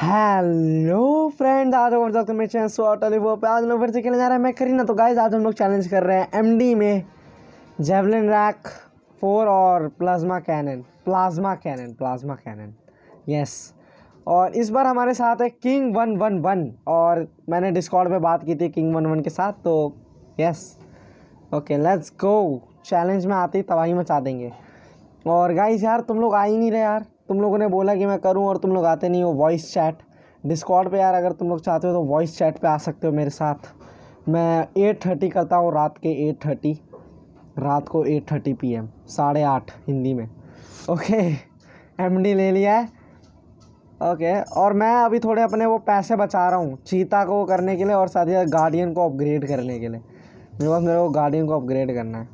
hello friend आज हम doctor में चैन सो वो पे आज लोग फिर से खेलने जा रहे हैं मैं करी ना तो गाइज आज हम लोग चैलेंज कर रहे हैं एमडी में जेवलिन रैक फोर और plasma cannon plasma cannon plasma cannon yes और इस बार हमारे साथ है किंग वन वन वन और मैंने डिस्कॉर्ड पे बात की थी किंग वन वन के साथ तो yes okay let's go challenge में आते ही तबाही मचा देंगे और गाइज यार तुम लोग आ ही नहीं रहे यार तुम लोगों ने बोला कि मैं करूँ और तुम लोग आते नहीं हो वॉइस चैट डिस्कॉर्ड पे यार अगर तुम लोग चाहते हो तो वॉइस चैट पे आ सकते हो मेरे साथ मैं एट थर्टी करता हूँ रात के एट थर्टी रात को एट थर्टी पी एम साढ़े आठ हिंदी में ओके एम डी ले लिया है ओके और मैं अभी थोड़े अपने वो पैसे बचा रहा हूँ चीता को करने के लिए और साथ ही साथ गार्डियन को अपग्रेड करने के लिए मेरे पास मेरे को गार्डियन को अपग्रेड करना है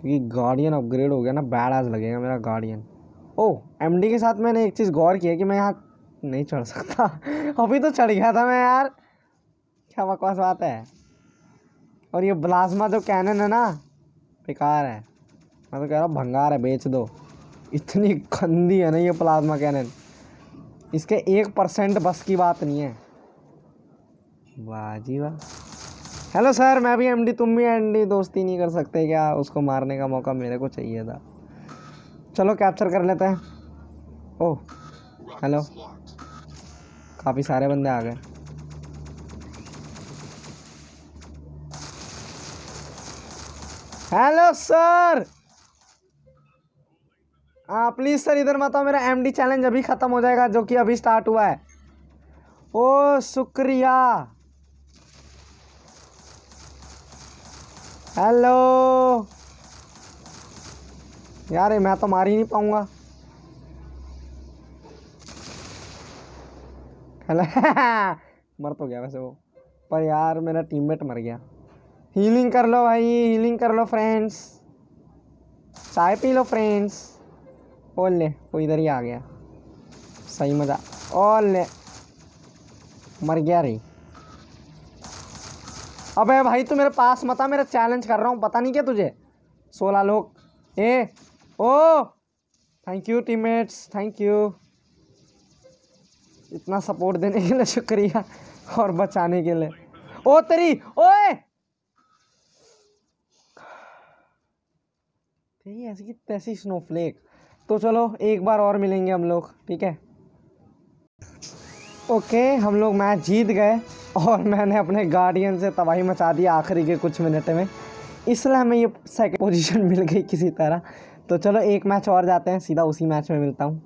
क्योंकि गार्डियन अपग्रेड हो गया ना बैड आज लगेगा मेरा गार्डियन ओह एम के साथ मैंने एक चीज़ गौर किया कि मैं यहाँ नहीं चढ़ सकता अभी तो चढ़ गया था मैं यार क्या बकवास बात है और ये प्लाज्मा जो कैनन है ना बेकार है मैं तो कह रहा हूँ भंगार है बेच दो इतनी गंदी है ना ये प्लाज्मा कैनन इसके एक परसेंट बस की बात नहीं है वाजी वाह हेलो सर मैं भी एमडी तुम भी एमडी दोस्ती नहीं कर सकते क्या उसको मारने का मौका मेरे को चाहिए था चलो कैप्चर कर लेते हैं ओह हेलो काफ़ी सारे बंदे आ गए हेलो सर हाँ प्लीज़ सर इधर मत आओ मेरा एमडी चैलेंज अभी ख़त्म हो जाएगा जो कि अभी स्टार्ट हुआ है ओ शुक्रिया हेलो यार मैं तो मार ही नहीं पाऊंगा मर तो गया वैसे वो पर यार मेरा टीममेट मर गया हीलिंग कर लो भाई हीलिंग कर लो फ्रेंड्स चाय पी लो फ्रेंड्स ओल ले वो इधर ही आ गया सही मज़ा ओल ले मर गया रही अबे भाई तू मेरे पास मत मेरा चैलेंज कर रहा हूँ पता नहीं क्या तुझे सोलह लोग ए ओ thank you teammates thank you इतना सपोर्ट देने के लिए शुक्रिया और बचाने के लिए ओ तेरी ओए तेरी ऐसी की तैसी स्नोफ्लेक तो चलो एक बार और मिलेंगे हम लोग ठीक है ओके हम लोग मैच जीत गए और मैंने अपने गार्डियन से तबाही मचा दी आखिरी के कुछ मिनट में इसलिए हमें ये सेकंड पोजीशन मिल गई किसी तरह तो चलो एक मैच और जाते हैं सीधा उसी मैच में मिलता हूँ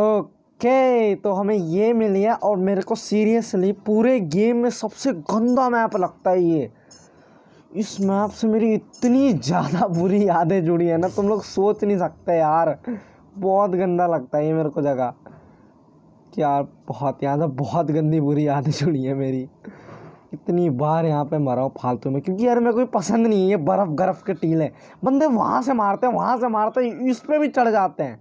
ओके तो हमें ये मिली है और मेरे को सीरियसली पूरे गेम में सबसे गंदा मैप लगता है ये इस मैप से मेरी इतनी ज़्यादा बुरी यादें जुड़ी है ना तुम लोग सोच नहीं सकते यार बहुत गंदा लगता है ये मेरे को जगह कि यार बहुत याद बहुत गंदी बुरी यादें जुड़ी है मेरी इतनी बार यहाँ पे मरा हूँ फालतू में क्योंकि यार मेरे कोई पसंद नहीं है ये बर्फ़ गर्फ के टीले बंदे वहाँ से मारते हैं वहाँ से मारते हैं इस पर भी चढ़ जाते हैं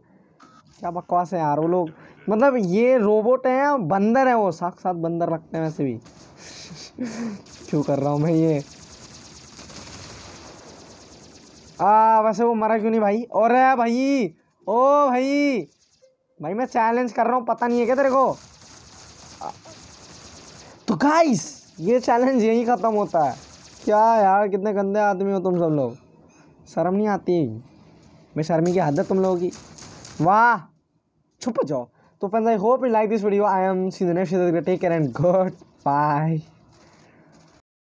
क्या बकवास है यार वो लोग मतलब ये रोबोट हैं या बंदर हैं वो साथ बंदर लगते हैं वैसे भी क्यों कर रहा हूँ मैं ये आ वैसे वो मरा क्यों नहीं भाई और भाई ओ भाई भाई मैं चैलेंज कर रहा हूँ पता नहीं है क्या तेरे को तो गाइस ये चैलेंज यहीं ख़त्म होता है क्या यार कितने गंदे आदमी हो तुम सब लोग शर्म नहीं आती मैं शर्मी की हद तुम लोगों की वाह छुप जाओ तो friends I hope you like this video I am see take care and good bye